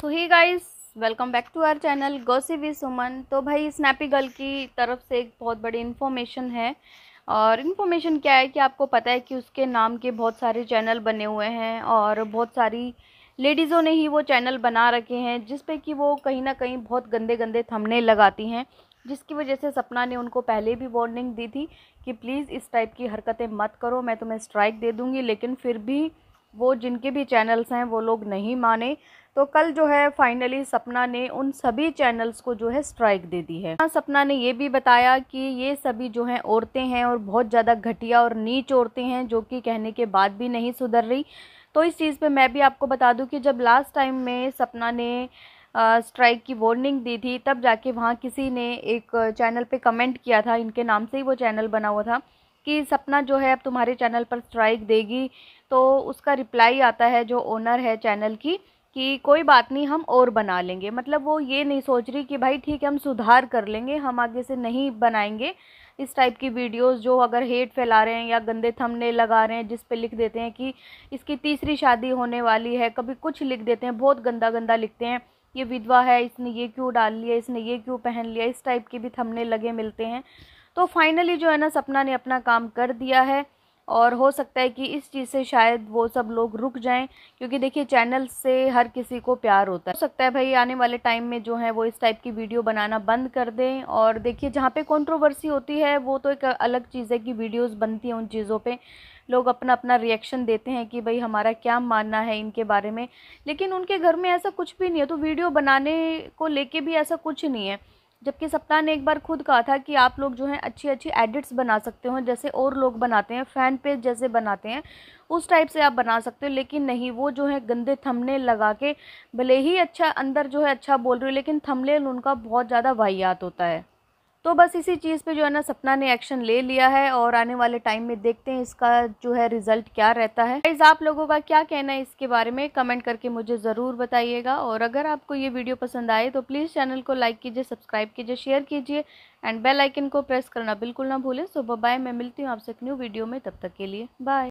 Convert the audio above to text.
so hi guys welcome back to our channel गोसी वी सुमन तो भाई स्नैपी गर्ल की तरफ से एक बहुत बड़ी इन्फॉर्मेशन है और इन्फॉर्मेशन क्या है कि आपको पता है कि उसके नाम के बहुत सारे चैनल बने हुए हैं और बहुत सारी लेडीज़ों ने ही वो चैनल बना रखे हैं जिस पे कि वो कहीं ना कहीं बहुत गंदे गंदे थमने लगाती हैं जिसकी वजह से सपना ने उनको पहले भी वार्निंग दी थी कि प्लीज़ इस टाइप की हरकतें मत करो मैं तुम्हें स्ट्राइक दे दूँगी लेकिन फिर भी वो जिनके भी चैनल्स हैं वो लोग नहीं माने तो कल जो है फाइनली सपना ने उन सभी चैनल्स को जो है स्ट्राइक दे दी है हाँ, सपना ने ये भी बताया कि ये सभी जो हैं औरतें हैं और बहुत ज़्यादा घटिया और नीच औरतें हैं जो कि कहने के बाद भी नहीं सुधर रही तो इस चीज़ पे मैं भी आपको बता दूं कि जब लास्ट टाइम में सपना ने स्ट्राइक की वार्निंग दी थी तब जाके वहाँ किसी ने एक चैनल पे कमेंट किया था इनके नाम से ही वो चैनल बना हुआ था कि सपना जो है अब तुम्हारे चैनल पर स्ट्राइक देगी तो उसका रिप्लाई आता है जो ओनर है चैनल की कि कोई बात नहीं हम और बना लेंगे मतलब वो ये नहीं सोच रही कि भाई ठीक है हम सुधार कर लेंगे हम आगे से नहीं बनाएंगे इस टाइप की वीडियोस जो अगर हेट फैला रहे हैं या गंदे थमने लगा रहे हैं जिस पे लिख देते हैं कि इसकी तीसरी शादी होने वाली है कभी कुछ लिख देते हैं बहुत गंदा गंदा लिखते हैं ये विधवा है इसने ये क्यों डाल लिया इसने ये क्यों पहन लिया इस टाइप के भी थमने लगे मिलते हैं तो फाइनली जो है ना सपना ने अपना काम कर दिया है और हो सकता है कि इस चीज़ से शायद वो सब लोग रुक जाएं क्योंकि देखिए चैनल से हर किसी को प्यार होता है हो सकता है भाई आने वाले टाइम में जो है वो इस टाइप की वीडियो बनाना बंद कर दें और देखिए जहाँ पे कंट्रोवर्सी होती है वो तो एक अलग चीज़ है कि वीडियोज़ बनती हैं उन चीज़ों पर लोग अपना अपना रिएक्शन देते हैं कि भाई हमारा क्या मानना है इनके बारे में लेकिन उनके घर में ऐसा कुछ भी नहीं है तो वीडियो बनाने को लेके भी ऐसा कुछ नहीं है जबकि सप्ताह ने एक बार खुद कहा था कि आप लोग जो हैं अच्छी अच्छी एडिट्स बना सकते हो जैसे और लोग बनाते हैं फ़ैन पेज जैसे बनाते हैं उस टाइप से आप बना सकते हो लेकिन नहीं वो जो है गंदे थमले लगा के भले ही अच्छा अंदर जो है अच्छा बोल रहे हो लेकिन थमले उनका बहुत ज़्यादा वाहियात होता है तो बस इसी चीज़ पे जो है ना सपना ने एक्शन ले लिया है और आने वाले टाइम में देखते हैं इसका जो है रिजल्ट क्या रहता है प्लीज़ आप लोगों का क्या कहना है इसके बारे में कमेंट करके मुझे ज़रूर बताइएगा और अगर आपको ये वीडियो पसंद आए तो प्लीज़ चैनल को लाइक कीजिए सब्सक्राइब कीजिए शेयर कीजिए एंड बेलाइकन को प्रेस करना बिल्कुल ना भूलें सुबह बाय मैं मिलती हूँ आपसे एक न्यू वीडियो में तब तक के लिए बाय